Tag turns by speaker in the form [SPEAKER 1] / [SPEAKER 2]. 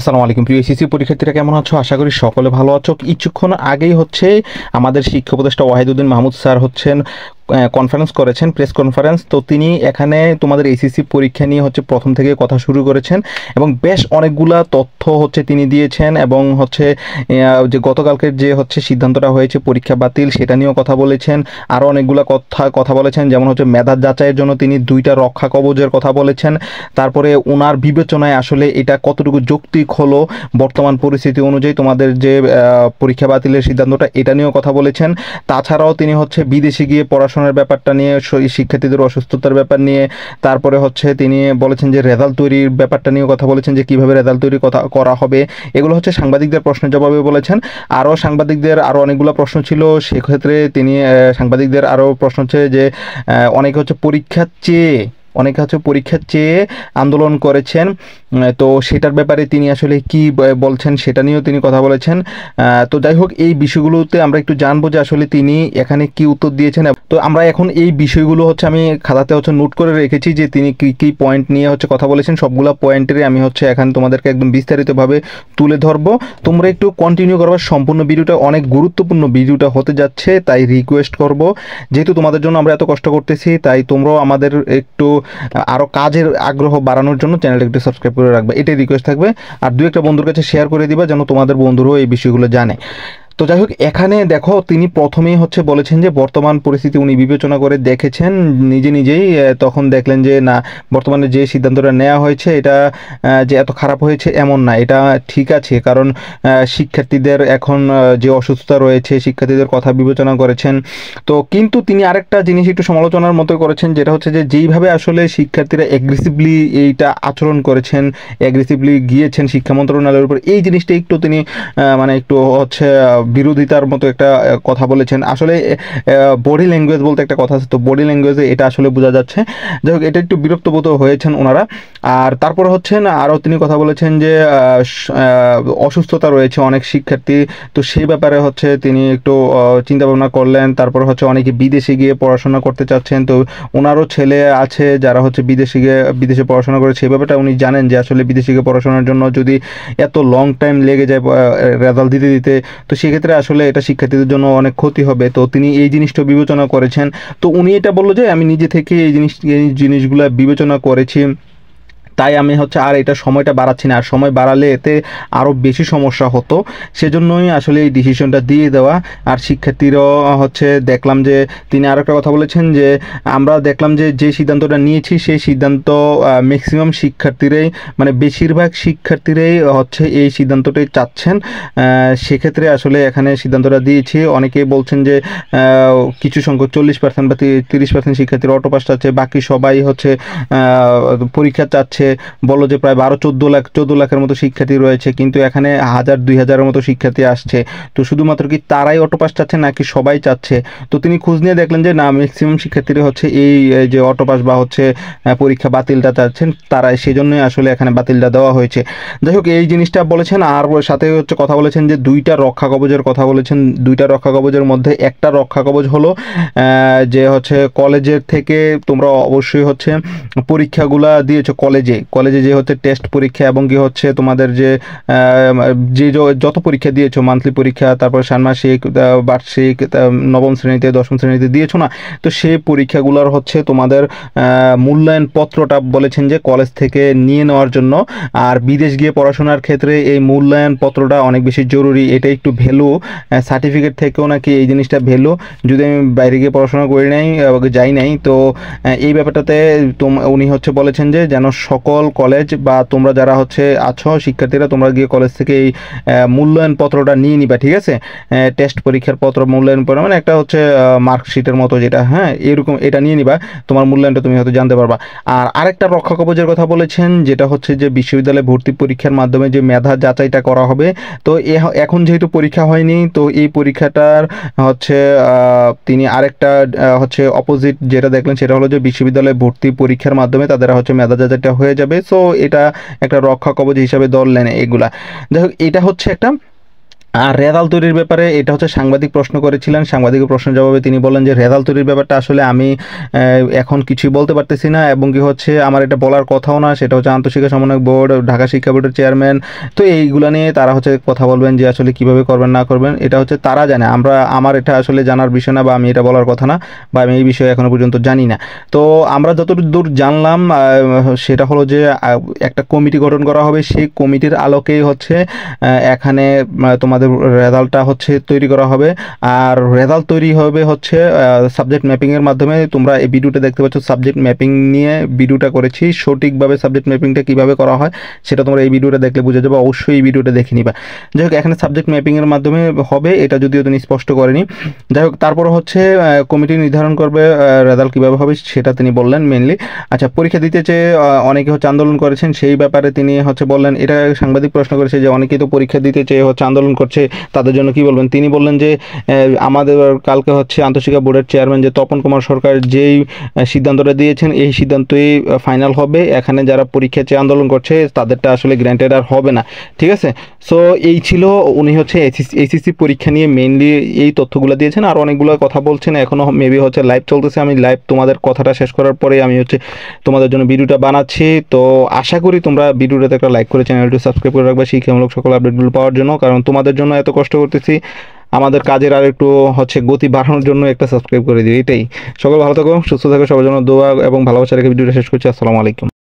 [SPEAKER 1] আসসালামু আলাইকুম প্রিয় এসএসসি পরীক্ষার্থীরা কেমন আছো আশা করি সকলে ভালো আছো কিছুক্ষণ আগেই হচ্ছে আমাদের শিক্ষা উপদেষ্টা ওয়াহিদুদ্দিন মাহমুদ স্যার হচ্ছেন কনফারেন্স করেছেন প্রেস কনফারেন্স তো তিনি এখানে তোমাদের এসিসি পরীক্ষা নিয়ে হচ্ছে প্রথম থেকে কথা শুরু করেছেন এবং বেশ অনেকগুলা তথ্য হচ্ছে তিনি দিয়েছেন এবং হচ্ছে যে গতকালকের যে হচ্ছে সিদ্ধান্তটা হয়েছে পরীক্ষা বাতিল সেটা নিয়েও কথা বলেছেন আরও অনেকগুলা কথা কথা বলেছেন যেমন হচ্ছে মেধার যাচাইয়ের জন্য তিনি দুইটা রক্ষা কবজের কথা বলেছেন তারপরে ওনার বিবেচনায় আসলে এটা কতটুকু যৌক্তিক হলো বর্তমান পরিস্থিতি অনুযায়ী তোমাদের যে পরীক্ষা বাতিলের সিদ্ধান্তটা এটা নিয়েও কথা বলেছেন তাছাড়াও তিনি হচ্ছে বিদেশে গিয়ে পড়াশোনা পড়াশোনার ব্যাপারটা নিয়ে শিক্ষার্থীদের অসুস্থতার ব্যাপার নিয়ে তারপরে হচ্ছে তিনি বলেছেন যে রেজাল্ট তৈরির ব্যাপারটা নিয়ে কথা বলেছেন যে কিভাবে রেজাল্ট তৈরি কথা করা হবে এগুলো হচ্ছে সাংবাদিকদের প্রশ্নের জবাবে বলেছেন আরও সাংবাদিকদের আরও অনেকগুলো প্রশ্ন ছিল সেক্ষেত্রে তিনি সাংবাদিকদের আরও প্রশ্ন হচ্ছে যে অনেকে হচ্ছে পরীক্ষার চেয়ে অনেকে হচ্ছে পরীক্ষার চেয়ে আন্দোলন করেছেন তো সেটার ব্যাপারে তিনি আসলে কি বলছেন সেটা নিয়েও তিনি কথা বলেছেন তো যাই হোক এই বিষয়গুলোতে আমরা একটু জানবো যে আসলে তিনি এখানে কি উত্তর দিয়েছেন তো আমরা এখন এই বিষয়গুলো হচ্ছে আমি খাতাতে হচ্ছে নোট করে রেখেছি যে তিনি কী কী পয়েন্ট নিয়ে হচ্ছে কথা বলেছেন সবগুলো পয়েন্টেরই আমি হচ্ছে এখন তোমাদেরকে একদম বিস্তারিতভাবে তুলে ধরবো তোমরা একটু কন্টিনিউ করবার সম্পূর্ণ ভিডিওটা অনেক গুরুত্বপূর্ণ ভিডিওটা হতে যাচ্ছে তাই রিকোয়েস্ট করব যেহেতু তোমাদের জন্য আমরা এত কষ্ট করতেছি তাই তোমরাও আমাদের একটু আরও কাজের আগ্রহ বাড়ানোর জন্য চ্যানেলটা একটু সাবস্ক্রাইব করে রাখবে এটাই রিকোয়েস্ট থাকবে আর দু একটা বন্ধুর কাছে শেয়ার করে দিবা যেন তোমাদের বন্ধুরাও এই বিষয়গুলো জানে তো যাই হোক এখানে দেখো তিনি প্রথমেই হচ্ছে বলেছেন যে বর্তমান পরিস্থিতি উনি বিবেচনা করে দেখেছেন নিজে নিজেই তখন দেখলেন যে না বর্তমানে যে সিদ্ধান্তটা নেওয়া হয়েছে এটা যে এত খারাপ হয়েছে এমন না এটা ঠিক আছে কারণ শিক্ষার্থীদের এখন যে অসুস্থতা রয়েছে শিক্ষার্থীদের কথা বিবেচনা করেছেন তো কিন্তু তিনি আরেকটা জিনিস একটু সমালোচনার মতো করেছেন যেটা হচ্ছে যে যেইভাবে আসলে শিক্ষার্থীরা অ্যাগ্রেসিভলি এইটা আচরণ করেছেন অ্যাগ্রেসিভলি গিয়েছেন শিক্ষা মন্ত্রণালয়ের উপর এই জিনিসটা একটু তিনি মানে একটু হচ্ছে বিরোধিতার মতো একটা কথা বলেছেন আসলে বডি ল্যাঙ্গুয়েজ বলতে একটা কথা আছে তো বডি ল্যাঙ্গুয়েজে এটা আসলে বোঝা যাচ্ছে যাই হোক এটা একটু বিরক্তবোধ হয়েছেন ওনারা আর তারপর হচ্ছেন আরও তিনি কথা বলেছেন যে অসুস্থতা রয়েছে অনেক শিক্ষার্থী তো সেই ব্যাপারে হচ্ছে তিনি একটু চিন্তা ভাবনা করলেন তারপর হচ্ছে অনেকে বিদেশে গিয়ে পড়াশোনা করতে চাচ্ছেন তো ওনারও ছেলে আছে যারা হচ্ছে বিদেশে গিয়ে বিদেশে পড়াশোনা করে সেই ব্যাপারটা উনি জানেন যে আসলে বিদেশে গিয়ে পড়াশোনার জন্য যদি এত লং টাইম লেগে যায় রেজাল্ট দিতে দিতে তো সেক্ষেত্রে সেক্ষেত্রে আসলে এটা শিক্ষার্থীদের জন্য অনেক ক্ষতি হবে তো তিনি এই জিনিসটা বিবেচনা করেছেন তো উনি এটা বললো যে আমি নিজে থেকে এই জিনিস এই জিনিসগুলো বিবেচনা করেছি তাই আমি হচ্ছে আর এটা সময়টা বাড়াচ্ছি না আর সময় বাড়ালে এতে আরও বেশি সমস্যা হতো সেজন্যই আসলে এই ডিসিশনটা দিয়ে দেওয়া আর শিক্ষার্থীরাও হচ্ছে দেখলাম যে তিনি আর একটা কথা বলেছেন যে আমরা দেখলাম যে যে সিদ্ধান্তটা নিয়েছি সেই সিদ্ধান্ত ম্যাক্সিমাম শিক্ষার্থীরাই মানে বেশিরভাগ শিক্ষার্থীরাই হচ্ছে এই সিদ্ধান্তটাই চাচ্ছেন সেক্ষেত্রে আসলে এখানে সিদ্ধান্তটা দিয়েছি অনেকেই বলছেন যে কিছু সংখ্যক চল্লিশ পার্সেন্ট বা তিরিশ পার্সেন্ট শিক্ষার্থীরা অটোপাস চাচ্ছে বাকি সবাই হচ্ছে পরীক্ষা চাচ্ছে বলো যে প্রায় বারো চোদ্দো লাখ চোদ্দো লাখের মতো শিক্ষার্থী রয়েছে কিন্তু এখানে হাজার দুই হাজারের মতো শিক্ষার্থী আসছে তো শুধুমাত্র কি তারাই অটো পাস চাচ্ছে নাকি সবাই চাচ্ছে তো তিনি খোঁজ নিয়ে দেখলেন যে না ম্যাক্সিমাম শিক্ষার্থীরা হচ্ছে এই যে অটো পাস বা হচ্ছে পরীক্ষা বাতিলটা চাচ্ছেন তারাই সেই জন্যই আসলে এখানে বাতিলটা দেওয়া হয়েছে যাই হোক এই জিনিসটা বলেছেন আর সাথে হচ্ছে কথা বলেছেন যে দুইটা রক্ষা কবচের কথা বলেছেন দুইটা রক্ষা কবচের মধ্যে একটা রক্ষা কবচ হলো যে হচ্ছে কলেজের থেকে তোমরা অবশ্যই হচ্ছে পরীক্ষাগুলা দিয়েছো কলেজে কলেজে যে হচ্ছে টেস্ট পরীক্ষা এবং কি হচ্ছে তোমাদের যে যে যত পরীক্ষা দিয়েছো মান্থলি পরীক্ষা তারপর ষান্মাসিক বার্ষিক নবম শ্রেণীতে দশম শ্রেণীতে দিয়েছো না তো সেই পরীক্ষাগুলোর হচ্ছে তোমাদের মূল্যায়ন পত্রটা বলেছেন যে কলেজ থেকে নিয়ে নেওয়ার জন্য আর বিদেশ গিয়ে পড়াশোনার ক্ষেত্রে এই মূল্যায়ন পত্রটা অনেক বেশি জরুরি এটা একটু ভ্যালু সার্টিফিকেট থেকেও নাকি এই জিনিসটা ভ্যালু যদি আমি বাইরে গিয়ে পড়াশোনা করি নাই যাই নাই তো এই ব্যাপারটাতে উনি হচ্ছে বলেছেন যে যেন সক সকল কলেজ বা তোমরা যারা হচ্ছে আছো শিক্ষার্থীরা তোমরা গিয়ে কলেজ থেকে এই মূল্যায়ন পত্রটা নিয়ে নিবা ঠিক আছে টেস্ট পরীক্ষার পত্র মূল্যায়ন পত্র মানে একটা হচ্ছে মার্কশিটের মতো যেটা হ্যাঁ এরকম এটা নিয়ে নিবা তোমার মূল্যায়নটা তুমি হয়তো জানতে পারবা আর আরেকটা রক্ষা কবচের কথা বলেছেন যেটা হচ্ছে যে বিশ্ববিদ্যালয়ে ভর্তি পরীক্ষার মাধ্যমে যে মেধা যাচাইটা করা হবে তো এখন যেহেতু পরীক্ষা হয়নি তো এই পরীক্ষাটার হচ্ছে তিনি আরেকটা হচ্ছে অপোজিট যেটা দেখলেন সেটা হলো যে বিশ্ববিদ্যালয়ে ভর্তি পরীক্ষার মাধ্যমে তাদের হচ্ছে মেধা যাচাইটা হয়ে হয়ে যাবে সো এটা একটা রক্ষা কবচ হিসাবে দল নেয় এগুলা যাই হোক এটা হচ্ছে একটা আর রেদাল তৈরির ব্যাপারে এটা হচ্ছে সাংবাদিক প্রশ্ন করেছিলেন সাংবাদিকের প্রশ্নের জবাবে তিনি বলেন যে রেদাল তৈরির ব্যাপারটা আসলে আমি এখন কিছুই বলতে পারতেছি না এবং কি হচ্ছে আমার এটা বলার কথাও না সেটা হচ্ছে আন্তঃশিক্ষা সমন্বয় বোর্ড ঢাকা শিক্ষা বোর্ডের চেয়ারম্যান তো এইগুলো নিয়ে তারা হচ্ছে কথা বলবেন যে আসলে কিভাবে করবেন না করবেন এটা হচ্ছে তারা জানে আমরা আমার এটা আসলে জানার বিষয় না বা আমি এটা বলার কথা না বা আমি এই বিষয়ে এখনও পর্যন্ত জানি না তো আমরা যতটুকু দূর জানলাম সেটা হলো যে একটা কমিটি গঠন করা হবে সেই কমিটির আলোকেই হচ্ছে এখানে তোমার আমাদের রেজাল্টটা হচ্ছে তৈরি করা হবে আর রেজাল্ট তৈরি হবে হচ্ছে সাবজেক্ট ম্যাপিংয়ের মাধ্যমে তোমরা এই ভিডিওটা দেখতে পাচ্ছ সাবজেক্ট ম্যাপিং নিয়ে ভিডিওটা করেছি সঠিকভাবে সাবজেক্ট ম্যাপিংটা কীভাবে করা হয় সেটা তোমরা এই ভিডিওটা দেখলে বুঝে যাবে অবশ্যই এই ভিডিওটা দেখে নিবা যাই হোক এখানে সাবজেক্ট ম্যাপিংয়ের মাধ্যমে হবে এটা যদিও তিনি স্পষ্ট করেনি যাই হোক তারপর হচ্ছে কমিটি নির্ধারণ করবে রেজাল্ট কীভাবে হবে সেটা তিনি বললেন মেনলি আচ্ছা পরীক্ষা দিতে চেয়ে অনেকে হচ্ছে আন্দোলন করেছেন সেই ব্যাপারে তিনি হচ্ছে বললেন এটা সাংবাদিক প্রশ্ন করেছে যে অনেকেই তো পরীক্ষা দিতে চেয়ে হচ্ছে আন্দোলন করছে হচ্ছে তাদের জন্য কি বলবেন তিনি বললেন যে আমাদের কালকে হচ্ছে আন্তঃশিক্ষা বোর্ডের চেয়ারম্যান যে তপন কুমার সরকার যেই সিদ্ধান্তটা দিয়েছেন এই সিদ্ধান্তই ফাইনাল হবে এখানে যারা পরীক্ষা চেয়ে আন্দোলন করছে তাদেরটা আসলে গ্র্যান্টেড আর হবে না ঠিক আছে সো এই ছিল উনি হচ্ছে এসিসি পরীক্ষা নিয়ে মেনলি এই তথ্যগুলো দিয়েছেন আর অনেকগুলো কথা বলছেন এখনও মেবি হচ্ছে লাইভ চলতেছে আমি লাইভ তোমাদের কথাটা শেষ করার পরে আমি হচ্ছে তোমাদের জন্য ভিডিওটা বানাচ্ছি তো আশা করি তোমরা ভিডিওটাতে একটা লাইক করে চ্যানেলটি সাবস্ক্রাইব করে রাখবে শিক্ষামূলক সকল আপডেটগুলো পাওয়ার জন্য কারণ তোমাদের জন্য এত কষ্ট করতেছি আমাদের কাজের আর একটু হচ্ছে গতি বাড়ানোর জন্য একটা সাবস্ক্রাইব করে দিই এটাই সকল ভালো থাকো সুস্থ থাকো সবার জন্য দোয়া এবং ভালোবাসা রেখে ভিডিওটা শেষ করছি আসসালামু আলাইকুম